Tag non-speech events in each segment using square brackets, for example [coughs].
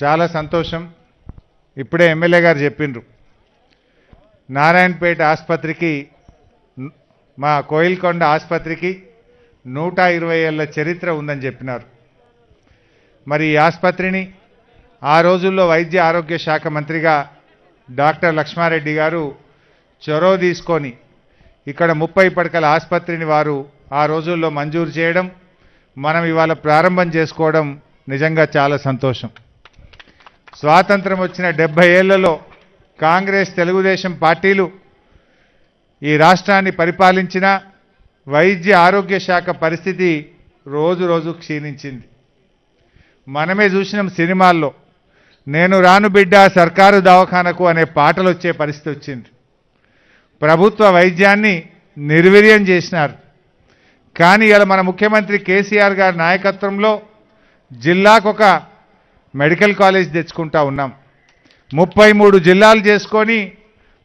చాలా సంతోషం ఇప్పుడే ఎమ్మెల్యే గారు చెప్పిండ్రు నారాయణపేట ఆసుపత్రికి మా కోయిల్కొండ ఆసుపత్రికి నూట ఇరవై ఏళ్ళ చరిత్ర ఉందని చెప్పినారు మరి ఈ ఆసుపత్రిని ఆ రోజుల్లో వైద్య ఆరోగ్య శాఖ మంత్రిగా డాక్టర్ లక్ష్మారెడ్డి గారు చొరవ తీసుకొని ఇక్కడ ముప్పై పడకల ఆసుపత్రిని వారు ఆ రోజుల్లో మంజూరు చేయడం మనం ఇవాళ ప్రారంభం చేసుకోవడం నిజంగా చాలా సంతోషం స్వాతంత్రం వచ్చిన డెబ్బై ఏళ్లలో కాంగ్రెస్ తెలుగుదేశం పార్టీలు ఈ రాష్ట్రాన్ని పరిపాలించిన వైద్య ఆరోగ్య శాఖ పరిస్థితి రోజు రోజు క్షీణించింది మనమే చూసినాం సినిమాల్లో నేను రాను బిడ్డ సర్కారు దవాఖానకు అనే పాటలు వచ్చే పరిస్థితి వచ్చింది ప్రభుత్వ వైద్యాన్ని నిర్వీర్యం చేసినారు కానీ ఇలా మన ముఖ్యమంత్రి కేసీఆర్ గారి నాయకత్వంలో జిల్లాకొక మెడికల్ కాలేజ్ తెచ్చుకుంటా ఉన్నాం ముప్పై మూడు జిల్లాలు చేసుకొని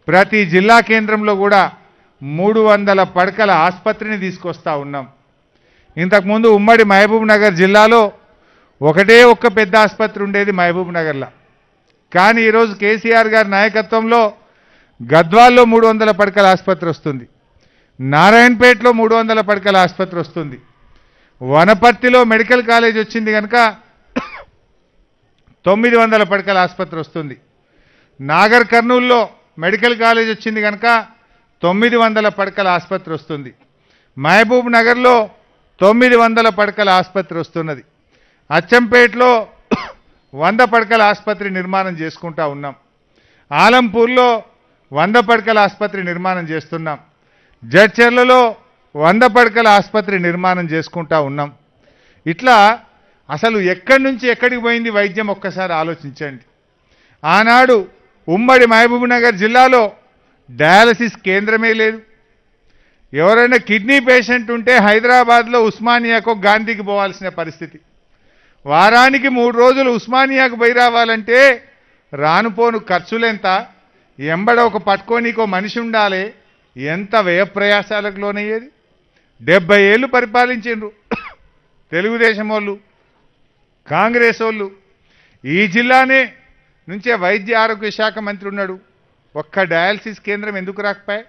ప్రతి జిల్లా కేంద్రంలో కూడా మూడు వందల పడకల ఆసుపత్రిని తీసుకొస్తా ఉన్నాం ఇంతకుముందు ఉమ్మడి మహబూబ్ నగర్ జిల్లాలో ఒకటే ఒక్క పెద్ద ఆసుపత్రి ఉండేది మహబూబ్ నగర్లో కానీ ఈరోజు కేసీఆర్ గారి నాయకత్వంలో గద్వాల్లో మూడు వందల పడకల ఆసుపత్రి వస్తుంది నారాయణపేటలో మూడు వందల పడకల ఆసుపత్రి వస్తుంది వనపర్తిలో మెడికల్ కాలేజ్ వచ్చింది కనుక తొమ్మిది వందల పడకల ఆసుపత్రి వస్తుంది నాగర్ కర్నూల్లో మెడికల్ కాలేజ్ వచ్చింది కనుక తొమ్మిది వందల పడకల ఆసుపత్రి వస్తుంది మహబూబ్ నగర్లో తొమ్మిది వందల పడకల ఆసుపత్రి వస్తున్నది అచ్చంపేటలో వంద పడకల ఆసుపత్రి నిర్మాణం చేసుకుంటా ఉన్నాం ఆలంపూర్లో వంద పడకల ఆసుపత్రి నిర్మాణం చేస్తున్నాం జడ్చర్లలో వంద పడకల ఆసుపత్రి నిర్మాణం చేసుకుంటా ఉన్నాం ఇట్లా అసలు ఎక్కడి నుంచి ఎక్కడికి పోయింది వైద్యం ఒక్కసారి ఆలోచించండి ఆనాడు ఉమ్మడి మహబూబ్నగర్ జిల్లాలో డయాలసిస్ కేంద్రమే లేదు ఎవరైనా కిడ్నీ పేషెంట్ ఉంటే హైదరాబాద్లో ఉస్మానియాకు గాంధీకి పోవాల్సిన పరిస్థితి వారానికి మూడు రోజులు ఉస్మానియాకు పోయి రావాలంటే రానుపోను ఖర్చులెంత ఎంబడ ఒక పట్టుకోనికో మనిషి ఉండాలి ఎంత వ్యయప్రయాసాలకు లోనయ్యేది డెబ్బై ఏళ్ళు పరిపాలించిండ్రు [coughs] తెలుగుదేశం వాళ్ళు కాంగ్రెస్ వాళ్ళు ఈ జిల్లానే నుంచే వైద్య ఆరోగ్య శాఖ మంత్రి ఉన్నాడు ఒక్క డయాలసిస్ కేంద్రం ఎందుకు రాకపోయా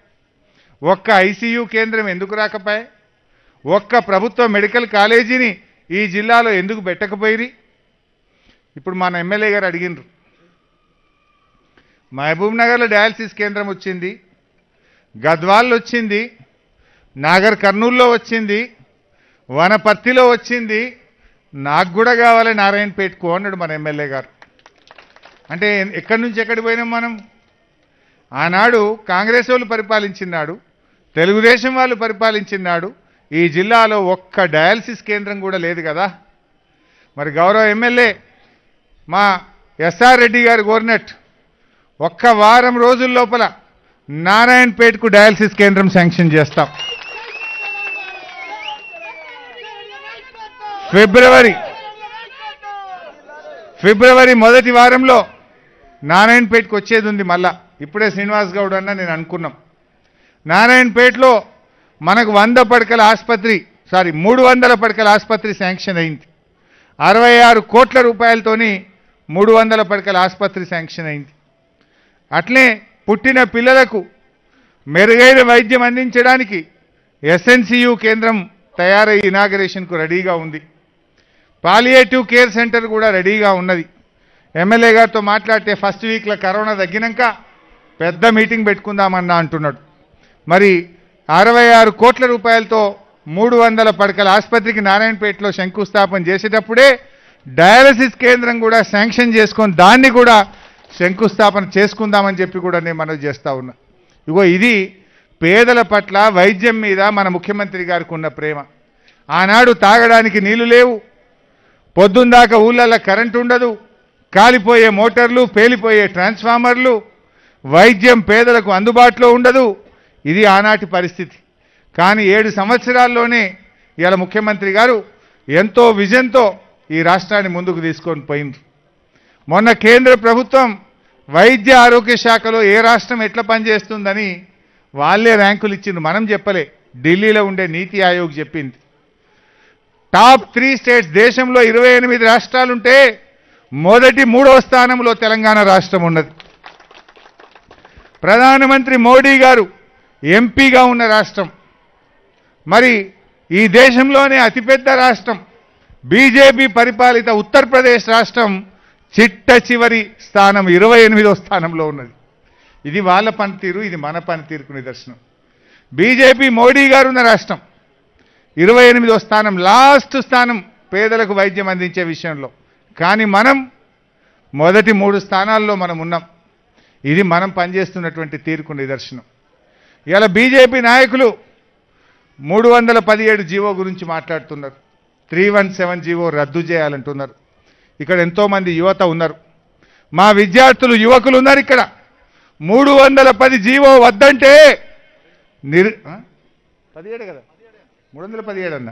ఒక్క ఐసీయూ కేంద్రం ఎందుకు రాకపోయా ఒక్క ప్రభుత్వ మెడికల్ కాలేజీని ఈ జిల్లాలో ఎందుకు పెట్టకపోయిరి ఇప్పుడు మన ఎమ్మెల్యే గారు అడిగినరు మహబూబ్ నగర్లో డయాలసిస్ కేంద్రం వచ్చింది గద్వాల్లో వచ్చింది నాగర్ కర్నూల్లో వచ్చింది వనపర్తిలో వచ్చింది నాకు కూడా కావాలి నారాయణపేటకు అన్నాడు మన ఎమ్మెల్యే గారు అంటే ఎక్కడి నుంచి ఎక్కడికి పోయినాం మనం ఆనాడు కాంగ్రెస్ వాళ్ళు పరిపాలించినాడు తెలుగుదేశం వాళ్ళు పరిపాలించినాడు ఈ జిల్లాలో ఒక్క డయాలసిస్ కేంద్రం కూడా లేదు కదా మరి గౌరవ ఎమ్మెల్యే మా ఎస్ఆర్ రెడ్డి గారు కోరినట్టు ఒక్క వారం రోజుల లోపల నారాయణపేటకు డయాలసిస్ కేంద్రం శాంక్షన్ చేస్తాం ఫిబ్రవరి ఫిబ్రవరి మొదటి వారంలో నారాయణపేటకు వచ్చేది ఉంది మళ్ళా ఇప్పుడే శ్రీనివాస్ గౌడ్ అన్న నేను అనుకున్నాం నారాయణపేటలో మనకు వంద పడకల ఆసుపత్రి సారీ మూడు వందల పడకల ఆసుపత్రి శాంక్షన్ అయింది అరవై ఆరు కోట్ల రూపాయలతోని మూడు వందల పడకల ఆసుపత్రి శాంక్షన్ అయింది అట్లే పుట్టిన పిల్లలకు మెరుగైన వైద్యం అందించడానికి ఎస్ఎన్సియు కేంద్రం తయారై ఇనాగరేషన్కు రెడీగా ఉంది పాలియేటివ్ కేర్ సెంటర్ కూడా రెడీగా ఉన్నది ఎమ్మెల్యే గారితో మాట్లాడితే ఫస్ట్ వీక్లో కరోనా తగ్గినాక పెద్ద మీటింగ్ పెట్టుకుందామన్నా అంటున్నాడు మరి అరవై ఆరు కోట్ల రూపాయలతో మూడు వందల పడకల ఆసుపత్రికి నారాయణపేటలో శంకుస్థాపన చేసేటప్పుడే డయాలసిస్ కేంద్రం కూడా శాంక్షన్ చేసుకొని దాన్ని కూడా శంకుస్థాపన చేసుకుందామని చెప్పి కూడా నేను మనవి చేస్తూ ఉన్నా ఇగో ఇది పేదల పట్ల వైద్యం మీద మన ముఖ్యమంత్రి గారికి ఉన్న ప్రేమ ఆనాడు తాగడానికి నీళ్లు లేవు పొద్దుందాకా ఊళ్ళల్లో కరెంటు ఉండదు కాలిపోయే మోటార్లు పేలిపోయే ట్రాన్స్ఫార్మర్లు వైద్యం పేదలకు అందుబాటులో ఉండదు ఇది ఆనాటి పరిస్థితి కానీ ఏడు సంవత్సరాల్లోనే ఇవాళ ముఖ్యమంత్రి గారు ఎంతో విజన్తో ఈ రాష్ట్రాన్ని ముందుకు తీసుకొని పోయింది మొన్న కేంద్ర ప్రభుత్వం వైద్య ఆరోగ్య శాఖలో ఏ రాష్ట్రం ఎట్లా పనిచేస్తుందని వాళ్ళే ర్యాంకులు ఇచ్చింది మనం చెప్పలే ఢిల్లీలో ఉండే నీతి ఆయోగ్ చెప్పింది టాప్ త్రీ స్టేట్స్ దేశంలో ఇరవై ఎనిమిది రాష్ట్రాలుంటే మొదటి మూడవ స్థానంలో తెలంగాణ రాష్ట్రం ఉన్నది ప్రధానమంత్రి మోడీ గారు ఎంపీగా ఉన్న రాష్ట్రం మరి ఈ దేశంలోనే అతిపెద్ద రాష్ట్రం బీజేపీ పరిపాలిత ఉత్తరప్రదేశ్ రాష్ట్రం చిట్ట చివరి స్థానం ఇరవై ఎనిమిదో స్థానంలో ఉన్నది ఇది వాళ్ళ పనితీరు ఇది మన పనితీరుకు నిదర్శనం బీజేపీ మోడీ గారు ఉన్న రాష్ట్రం ఇరవై ఎనిమిదో స్థానం లాస్ట్ స్థానం పేదలకు వైద్యం అందించే విషయంలో కానీ మనం మొదటి మూడు స్థానాల్లో మనం ఉన్నాం ఇది మనం పనిచేస్తున్నటువంటి తీరుకు నిదర్శనం ఇలా బీజేపీ నాయకులు మూడు వందల పదిహేడు జీవో గురించి మాట్లాడుతున్నారు త్రీ వన్ సెవెన్ జీవో రద్దు చేయాలంటున్నారు ఇక్కడ ఎంతోమంది యువత ఉన్నారు మా విద్యార్థులు యువకులు ఉన్నారు ఇక్కడ మూడు వందల పది జీవో వద్దంటే నిర్ పదిహేడు కదా మూడు వందల పదిహేడు అన్న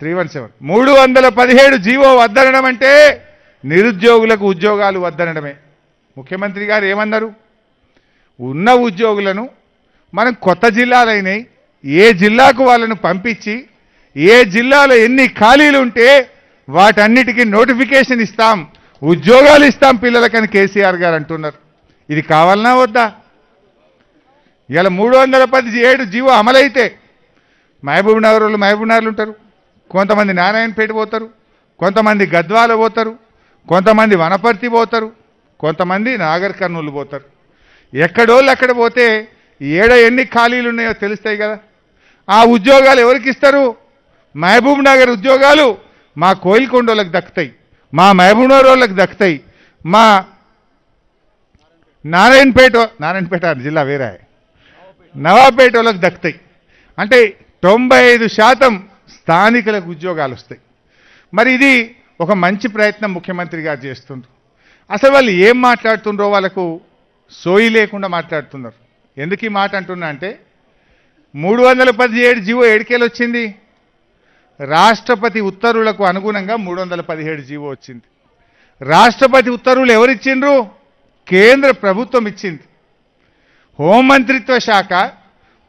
త్రీ వన్ సెవెన్ మూడు వందల పదిహేడు జీవో వద్దనడం అంటే నిరుద్యోగులకు ఉద్యోగాలు వద్దనడమే ముఖ్యమంత్రి గారు ఏమన్నారు ఉన్న ఉద్యోగులను మనం కొత్త జిల్లాలైనాయి ఏ జిల్లాకు వాళ్ళను పంపించి ఏ జిల్లాలో ఎన్ని ఖాళీలు ఉంటే వాటన్నిటికీ నోటిఫికేషన్ ఇస్తాం ఉద్యోగాలు ఇస్తాం పిల్లలకని కేసీఆర్ గారు అంటున్నారు ఇది కావాలన్నా వద్దా ఇలా మూడు వందల పది ఏడు జీవో అమలైతే మహబూబ్ నగర్ వాళ్ళు మహబూబ్ నగర్లు ఉంటారు కొంతమంది నారాయణపేట పోతారు కొంతమంది గద్వాల పోతారు కొంతమంది వనపర్తి పోతారు కొంతమంది నాగర్ కర్నూలు పోతారు ఎక్కడోళ్ళు అక్కడ పోతే ఏడ ఎన్ని ఖాళీలు ఉన్నాయో తెలుస్తాయి కదా ఆ ఉద్యోగాలు ఎవరికి ఇస్తారు మహబూబ్ నగర్ ఉద్యోగాలు మా కోయిల్కొండోళ్ళకి దక్కుతాయి మా మహబూబ్ నగర్ వాళ్ళకి దక్కుతాయి మా నారాయణపేట నారాయణపేట జిల్లా వేరే నవాపేట వాళ్ళకి దక్కుతాయి అంటే తొంభై శాతం స్థానికులకు ఉద్యోగాలు వస్తాయి మరి ఇది ఒక మంచి ప్రయత్నం ముఖ్యమంత్రి గారు చేస్తుండ్రు అసలు వాళ్ళు ఏం మాట్లాడుతుండ్రో వాళ్ళకు సోయి లేకుండా మాట్లాడుతున్నారు ఎందుకు ఈ మాట అంటున్నా అంటే మూడు వందల పదిహేడు జీవో ఎడికేలు వచ్చింది రాష్ట్రపతి ఉత్తర్వులకు అనుగుణంగా మూడు వందల పదిహేడు జీవో వచ్చింది రాష్ట్రపతి ఉత్తర్వులు ఎవరిచ్చిండ్రు కేంద్ర ప్రభుత్వం ఇచ్చింది హోంమంత్రిత్వ శాఖ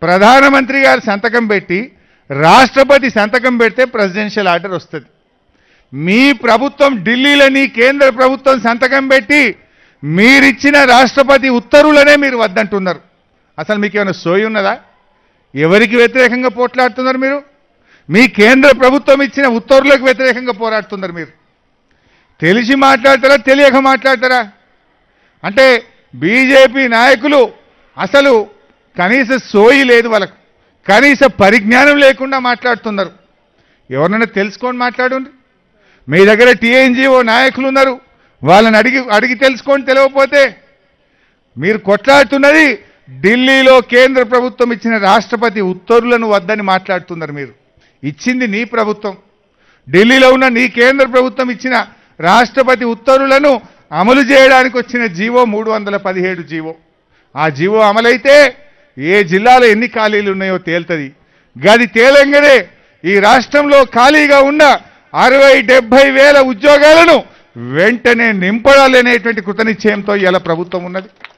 ప్రధానమంత్రి గారు సంతకం పెట్టి రాష్ట్రపతి సంతకం పెడితే ప్రెసిడెన్షియల్ ఆర్డర్ వస్తుంది మీ ప్రభుత్వం ఢిల్లీలోని కేంద్ర ప్రభుత్వం సంతకం పెట్టి మీరిచ్చిన రాష్ట్రపతి ఉత్తర్వులనే మీరు వద్దంటున్నారు అసలు మీకు ఏమైనా సోయి ఉన్నదా ఎవరికి వ్యతిరేకంగా పోట్లాడుతున్నారు మీరు మీ కేంద్ర ప్రభుత్వం ఇచ్చిన ఉత్తర్వులకు వ్యతిరేకంగా పోరాడుతున్నారు మీరు తెలిసి మాట్లాడతారా తెలియక మాట్లాడతారా అంటే బీజేపీ నాయకులు అసలు కనీస సోయి లేదు వాళ్ళకు కనీస పరిజ్ఞానం లేకుండా మాట్లాడుతున్నారు ఎవరినైనా తెలుసుకొని మాట్లాడండి మీ దగ్గర టీఎన్జిఓ నాయకులు ఉన్నారు వాళ్ళని అడిగి అడిగి తెలుసుకొని తెలియకపోతే మీరు కొట్లాడుతున్నది ఢిల్లీలో కేంద్ర ప్రభుత్వం ఇచ్చిన రాష్ట్రపతి ఉత్తర్వులను వద్దని మాట్లాడుతున్నారు మీరు ఇచ్చింది నీ ప్రభుత్వం ఢిల్లీలో ఉన్న నీ కేంద్ర ప్రభుత్వం ఇచ్చిన రాష్ట్రపతి ఉత్తర్వులను అమలు చేయడానికి వచ్చిన జీవో మూడు వందల పదిహేడు జీవో ఆ జీవో అమలైతే ఏ జిల్లాలో ఎన్ని ఖాళీలు ఉన్నాయో తేలుతుంది గది తేలంగానే ఈ రాష్ట్రంలో ఖాళీగా ఉన్న అరవై డెబ్బై వేల ఉద్యోగాలను వెంటనే నింపడాలనేటువంటి కృతనిశ్చయంతో ఇలా ప్రభుత్వం ఉన్నది